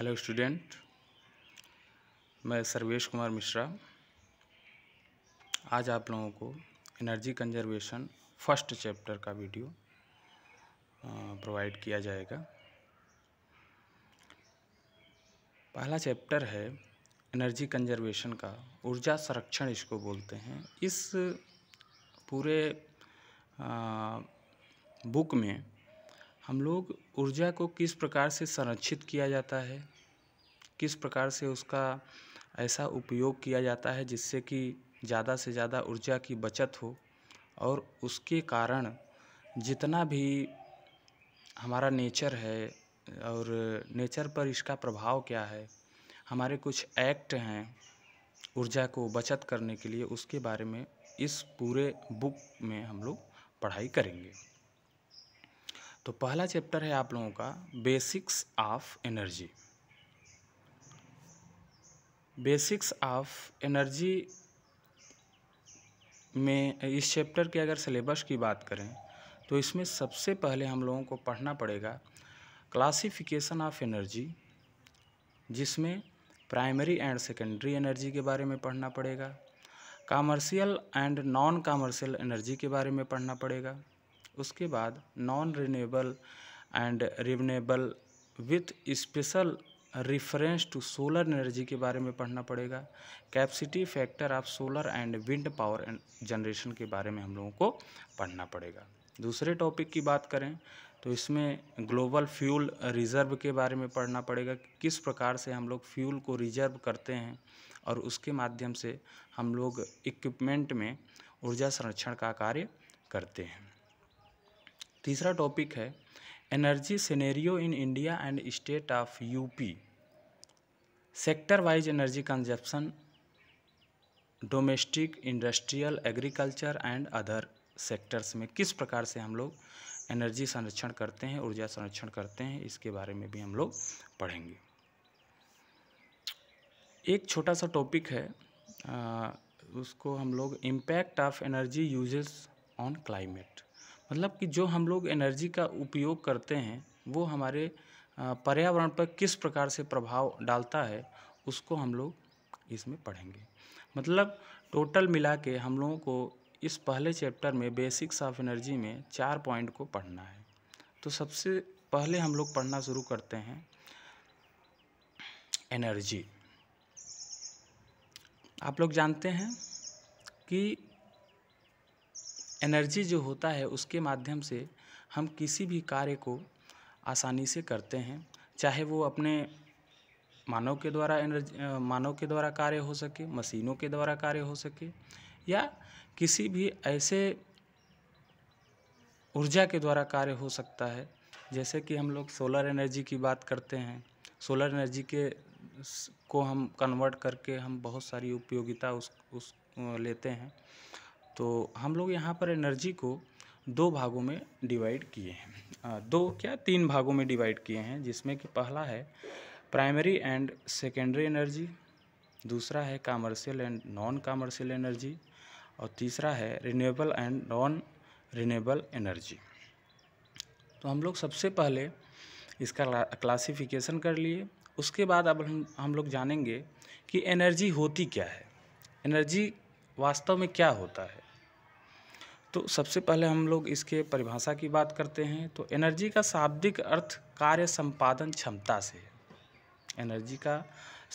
hello student मैं सर्वेश कुमार मिश्रा आज आप लोगों को एनर्जी कंजर्वेशन फर्स्ट चैप्टर का वीडियो प्रोवाइड किया जाएगा पहला चैप्टर है एनर्जी कंजर्वेशन का ऊर्जा संरक्षण इसको बोलते हैं इस पूरे आ, बुक में हम लोग ऊर्जा को किस प्रकार से संरक्षित किया जाता है किस प्रकार से उसका ऐसा उपयोग किया जाता है जिससे कि ज़्यादा से ज़्यादा ऊर्जा की बचत हो और उसके कारण जितना भी हमारा नेचर है और नेचर पर इसका प्रभाव क्या है हमारे कुछ एक्ट हैं ऊर्जा को बचत करने के लिए उसके बारे में इस पूरे बुक में हम लोग पढ़ाई करेंगे तो पहला चैप्टर है आप लोगों का basics of energy basics of energy में इस चैप्टर के अगर सिलेबस की बात करें तो इसमें सबसे पहले हम लोगों को पढ़ना पड़ेगा क्लासिफिकेशन ऑफ एनर्जी जिसमें प्राइमरी एंड सेकेंडरी एनर्जी के बारे में पढ़ना पड़ेगा commercial and non commercial energy के बारे में पढ़ना पड़ेगा उसके बाद non renewable and renewable with special reference to solar energy के बारे में पढ़ना पड़ेगा capacity factor of solar and wind power generation के बारे में हम लोगों को पढ़ना पड़ेगा दूसरे टॉपिक की बात करें तो इसमें ग्लोबल फ्यूल रिज़र्व के बारे में पढ़ना पड़ेगा कि किस प्रकार से हम लोग फ्यूल को रिज़र्व करते हैं और उसके माध्यम से हम लोग इक्विपमेंट में ऊर्जा संरक्षण का कार्य करते हैं तीसरा टॉपिक है energy scenario in India and state of UP sector wise energy consumption domestic industrial agriculture and other sectors में किस प्रकार से हम लोग एनर्जी संरक्षण करते हैं ऊर्जा संरक्षण करते हैं इसके बारे में भी हम लोग पढ़ेंगे एक छोटा सा टॉपिक है आ, उसको हम लोग impact of energy uses on climate मतलब कि जो हम लोग एनर्जी का उपयोग करते हैं वो हमारे पर्यावरण पर किस प्रकार से प्रभाव डालता है उसको हम लोग इसमें पढ़ेंगे मतलब टोटल मिला के हम लोगों को इस पहले चैप्टर में बेसिक्स ऑफ एनर्जी में चार पॉइंट को पढ़ना है तो सबसे पहले हम लोग पढ़ना शुरू करते हैं एनर्जी आप लोग जानते हैं कि एनर्जी जो होता है उसके माध्यम से हम किसी भी कार्य को आसानी से करते हैं चाहे वो अपने मानव के द्वारा एनर्जी मानव के द्वारा कार्य हो सके मशीनों के द्वारा कार्य हो सके या किसी भी ऐसे ऊर्जा के द्वारा कार्य हो सकता है जैसे कि हम लोग सोलर एनर्जी की बात करते हैं सोलर एनर्जी के को हम कन्वर्ट करके हम बहुत सारी उपयोगिता उस उस लेते हैं तो हम लोग यहाँ पर एनर्जी को दो भागों में डिवाइड किए हैं दो क्या तीन भागों में डिवाइड किए हैं जिसमें कि पहला है प्राइमरी एंड सेकेंडरी एनर्जी दूसरा है commercial and non commercial energy और तीसरा है renewable and non renewable energy तो हम लोग सबसे पहले इसका क्लासिफिकेशन कर लिए उसके बाद अब हम हम लोग जानेंगे कि एनर्जी होती क्या है एनर्जी वास्तव में क्या होता है तो सबसे पहले हम लोग इसके परिभाषा की बात करते हैं तो एनर्जी का शाब्दिक अर्थ कार्य संपादन क्षमता से है एनर्जी का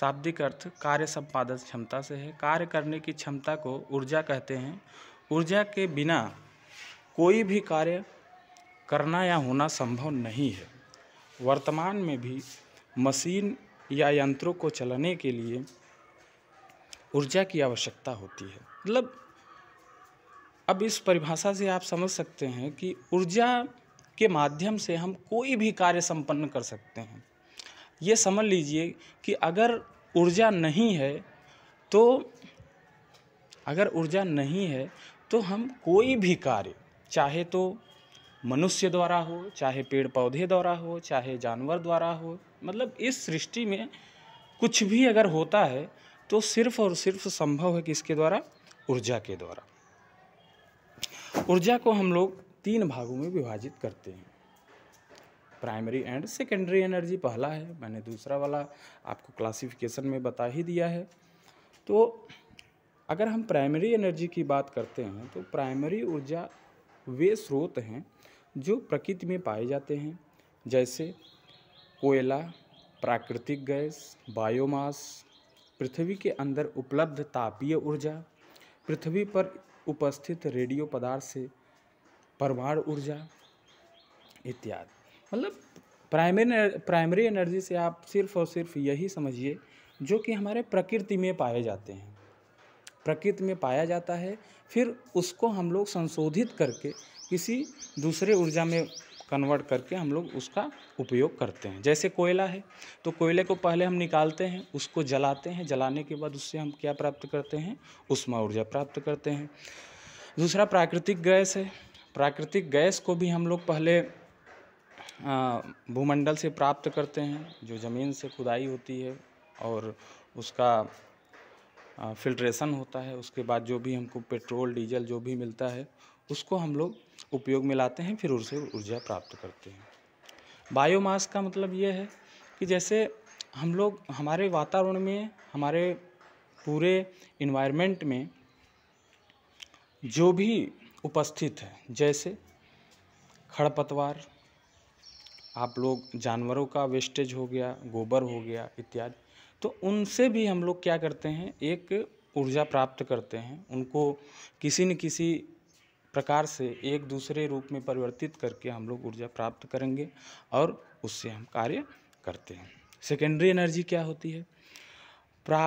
शाब्दिक अर्थ कार्य संपादन क्षमता से है कार्य करने की क्षमता को ऊर्जा कहते हैं ऊर्जा के बिना कोई भी कार्य करना या होना संभव नहीं है वर्तमान में भी मशीन या यंत्रों को चलाने के लिए ऊर्जा की आवश्यकता होती है मतलब अब इस परिभाषा से आप समझ सकते हैं कि ऊर्जा के माध्यम से हम कोई भी कार्य संपन्न कर सकते हैं ये समझ लीजिए कि अगर ऊर्जा नहीं है तो अगर ऊर्जा नहीं है तो हम कोई भी कार्य चाहे तो मनुष्य द्वारा हो चाहे पेड़ पौधे द्वारा हो चाहे जानवर द्वारा हो मतलब इस सृष्टि में कुछ भी अगर होता है तो सिर्फ और सिर्फ संभव है किसके द्वारा ऊर्जा के द्वारा ऊर्जा को हम लोग तीन भागों में विभाजित करते हैं प्राइमरी एंड सेकेंडरी एनर्जी पहला है मैंने दूसरा वाला आपको क्लासिफिकेशन में बता ही दिया है तो अगर हम प्राइमरी एनर्जी की बात करते हैं तो प्राइमरी ऊर्जा वे स्रोत हैं जो प्रकृति में पाए जाते हैं जैसे कोयला प्राकृतिक गैस बायोमास पृथ्वी के अंदर उपलब्ध तापीय ऊर्जा पृथ्वी पर उपस्थित रेडियो पदार्थ से परमाणु ऊर्जा इत्यादि मतलब प्राइमरी प्राइमरी एनर्जी से आप सिर्फ और सिर्फ यही समझिए जो कि हमारे प्रकृति में पाए जाते हैं प्रकृति में पाया जाता है फिर उसको हम लोग संशोधित करके किसी दूसरे ऊर्जा में कन्वर्ट करके हम लोग उसका उपयोग करते हैं जैसे कोयला है तो कोयले को पहले हम निकालते हैं उसको जलाते हैं जलाने के बाद उससे हम क्या प्राप्त करते हैं उष्मा ऊर्जा प्राप्त करते हैं दूसरा प्राकृतिक गैस है प्राकृतिक गैस को भी हम लोग पहले भूमंडल से प्राप्त करते हैं जो ज़मीन से खुदाई होती है और उसका फिल्ट्रेशन होता है उसके बाद जो भी हमको पेट्रोल डीजल जो भी मिलता है उसको हम लोग उपयोग में लाते हैं फिर उससे ऊर्जा प्राप्त करते हैं बायोमास का मतलब ये है कि जैसे हम लोग हमारे वातावरण में हमारे पूरे इन्वायरमेंट में जो भी उपस्थित है जैसे खड़पतवार आप लोग जानवरों का वेस्टेज हो गया गोबर हो गया इत्यादि तो उनसे भी हम लोग क्या करते हैं एक ऊर्जा प्राप्त करते हैं उनको किसी न किसी प्रकार से एक दूसरे रूप में परिवर्तित करके हम लोग ऊर्जा प्राप्त करेंगे और उससे हम कार्य करते हैं सेकेंडरी एनर्जी क्या होती है प्रा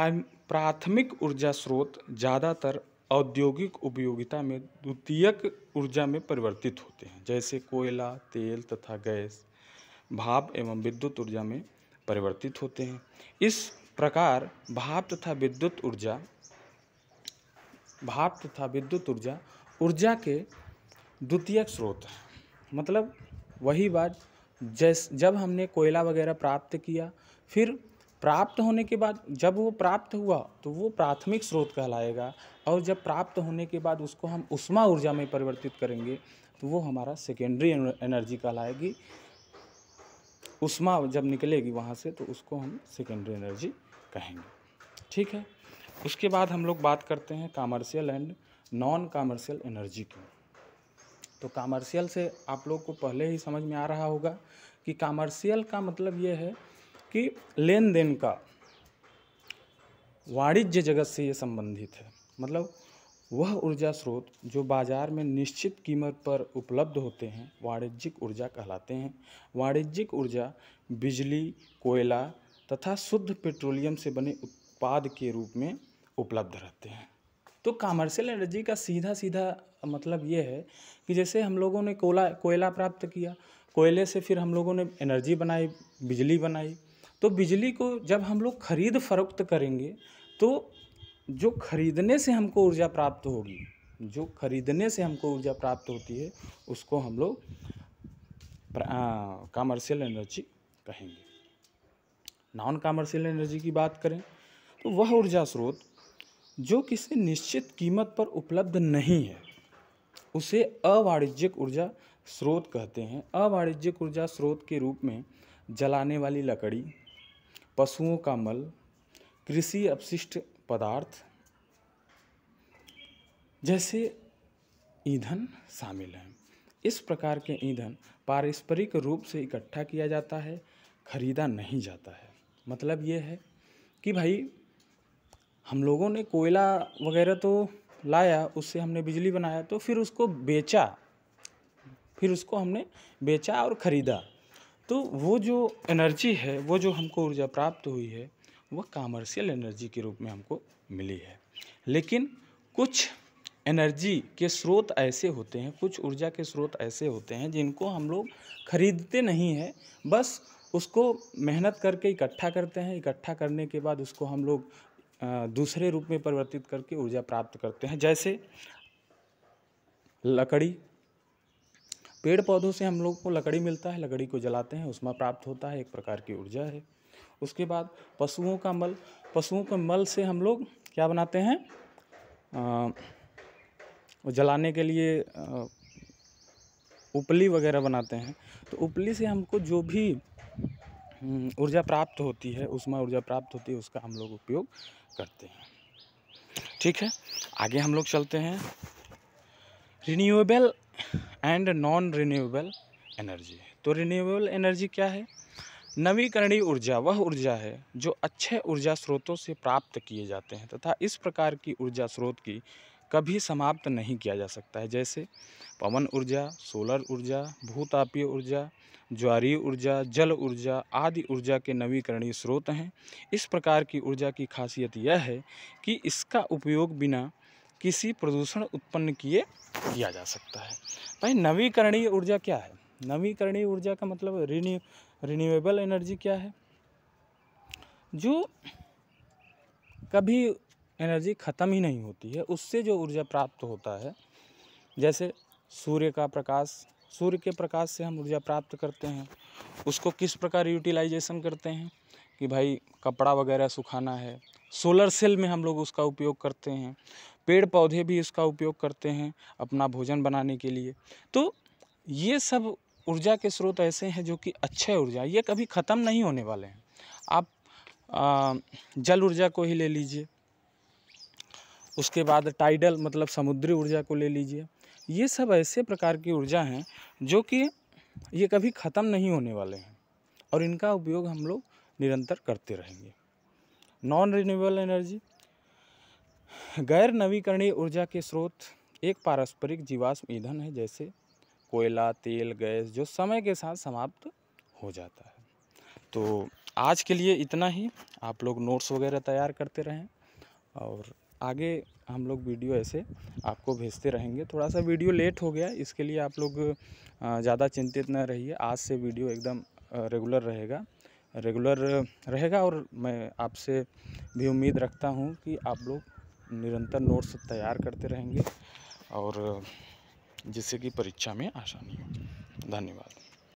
प्राथमिक ऊर्जा स्रोत ज़्यादातर औद्योगिक उपयोगिता में द्वितीयक ऊर्जा में परिवर्तित होते हैं जैसे कोयला तेल तथा गैस भाप एवं विद्युत ऊर्जा में परिवर्तित होते हैं इस प्रकार भाप तथा विद्युत ऊर्जा भाप तथा विद्युत ऊर्जा ऊर्जा के द्वितीयक स्रोत हैं मतलब वही बात जैस जब हमने कोयला वगैरह प्राप्त किया फिर प्राप्त होने के बाद जब वो प्राप्त हुआ तो वो प्राथमिक स्रोत कहलाएगा और जब प्राप्त होने के बाद उसको हम उष्मा ऊर्जा में परिवर्तित करेंगे तो वो हमारा सेकेंडरी एनर्जी कहलाएगी उष्मा जब निकलेगी वहाँ से तो उसको हम सेकेंडरी एनर्जी कहेंगे ठीक है उसके बाद हम लोग बात करते हैं commercial and non commercial energy को तो कामर्शियल से आप लोग को पहले ही समझ में आ रहा होगा कि कामर्शियल का मतलब ये है कि लेन देन का वाणिज्य जगत से ये संबंधित है मतलब वह ऊर्जा स्रोत जो बाजार में निश्चित कीमत पर उपलब्ध होते हैं वाणिज्यिक ऊर्जा कहलाते हैं वाणिज्यिक ऊर्जा बिजली कोयला तथा शुद्ध पेट्रोलियम से बने उत्पाद के रूप में उपलब्ध रहते हैं तो कॉमर्शियल एनर्जी का सीधा सीधा मतलब ये है कि जैसे हम लोगों ने कोला कोयला प्राप्त किया कोयले से फिर हम लोगों ने एनर्जी बनाई बिजली बनाई तो बिजली को जब हम लोग खरीद फरोख्त करेंगे तो जो खरीदने से हमको ऊर्जा प्राप्त होगी जो खरीदने से हमको ऊर्जा प्राप्त होती है उसको हम लोग कॉमर्शियल एनर्जी कहेंगे नॉन कॉमर्शियल एनर्जी की बात करें तो वह ऊर्जा स्रोत जो किसी निश्चित कीमत पर उपलब्ध नहीं है उसे अवाणिज्यिक ऊर्जा स्रोत कहते हैं अवाणिज्यिक ऊर्जा स्रोत के रूप में जलाने वाली लकड़ी पशुओं का मल कृषि अपशिष्ट पदार्थ जैसे ईंधन शामिल हैं इस प्रकार के ईंधन पारस्परिक रूप से इकट्ठा किया जाता है खरीदा नहीं जाता है मतलब ये है कि भाई हम लोगों ने कोयला वगैरह तो लाया उससे हमने बिजली बनाया तो फिर उसको बेचा फिर उसको हमने बेचा और ख़रीदा तो वो जो एनर्जी है वो जो हमको ऊर्जा प्राप्त हुई है वह कामर्शियल एनर्जी के रूप में हमको मिली है लेकिन कुछ एनर्जी के स्रोत ऐसे होते हैं कुछ ऊर्जा के स्रोत ऐसे होते हैं जिनको हम लोग खरीदते नहीं हैं बस उसको मेहनत करके इकट्ठा करते हैं इकट्ठा करने के बाद उसको हम लोग दूसरे रूप में परिवर्तित करके ऊर्जा प्राप्त करते हैं जैसे लकड़ी पेड़ पौधों से हम लोग को लकड़ी मिलता है लकड़ी को जलाते हैं उसमें प्राप्त होता है एक प्रकार की ऊर्जा है उसके बाद पशुओं का मल पशुओं के मल से हम लोग क्या बनाते हैं आ, जलाने के लिए आ, उपली वगैरह बनाते हैं तो उपली से हमको जो भी हम्म, ऊर्जा प्राप्त होती है उसमें ऊर्जा प्राप्त होती है उसका हम लोग उपयोग करते हैं ठीक है आगे हम लोग चलते हैं renewable and non renewable energy तो रिन्यूएबल एनर्जी क्या है नवीकरणीय ऊर्जा वह ऊर्जा है जो अच्छे ऊर्जा स्रोतों से प्राप्त किए जाते हैं तथा इस प्रकार की ऊर्जा स्रोत की कभी समाप्त नहीं किया जा सकता है जैसे पवन ऊर्जा सोलर ऊर्जा भूतापीय ऊर्जा ज्वारीय ऊर्जा जल ऊर्जा आदि ऊर्जा के नवीकरणीय स्रोत हैं इस प्रकार की ऊर्जा की खासियत यह है कि इसका उपयोग बिना किसी प्रदूषण उत्पन्न किए किया जा सकता है भाई नवीकरणीय ऊर्जा क्या है नवीकरणीय ऊर्जा का मतलब रिन्यू रिन्यूएबल एनर्जी क्या है जो कभी एनर्जी ख़त्म ही नहीं होती है उससे जो ऊर्जा प्राप्त होता है जैसे सूर्य का प्रकाश सूर्य के प्रकाश से हम ऊर्जा प्राप्त करते हैं उसको किस प्रकार यूटिलाइजेशन करते हैं कि भाई कपड़ा वगैरह सुखाना है सोलर सेल में हम लोग उसका उपयोग करते हैं पेड़ पौधे भी इसका उपयोग करते हैं अपना भोजन बनाने के लिए तो ये सब ऊर्जा के स्रोत ऐसे हैं जो कि अच्छे ऊर्जा ये कभी ख़त्म नहीं होने वाले हैं आप आ, जल ऊर्जा को ही ले लीजिए उसके बाद टाइडल मतलब समुद्री ऊर्जा को ले लीजिए ये सब ऐसे प्रकार की ऊर्जा हैं जो कि ये कभी ख़त्म नहीं होने वाले हैं और इनका उपयोग हम लोग निरंतर करते रहेंगे नॉन रिन्यूएबल एनर्जी गैर नवीकरणीय ऊर्जा के स्रोत एक पारस्परिक जीवाश्म ईंधन है जैसे कोयला तेल गैस जो समय के साथ समाप्त हो जाता है तो आज के लिए इतना ही आप लोग नोट्स वगैरह तैयार करते रहें और आगे हम लोग वीडियो ऐसे आपको भेजते रहेंगे थोड़ा सा वीडियो लेट हो गया इसके लिए आप लोग ज़्यादा चिंतित ना रहिए आज से वीडियो एकदम रेगुलर रहेगा रेगुलर रहेगा और मैं आपसे भी उम्मीद रखता हूँ कि आप लोग निरंतर नोट्स तैयार करते रहेंगे और जिससे कि परीक्षा में आसानी हो धन्यवाद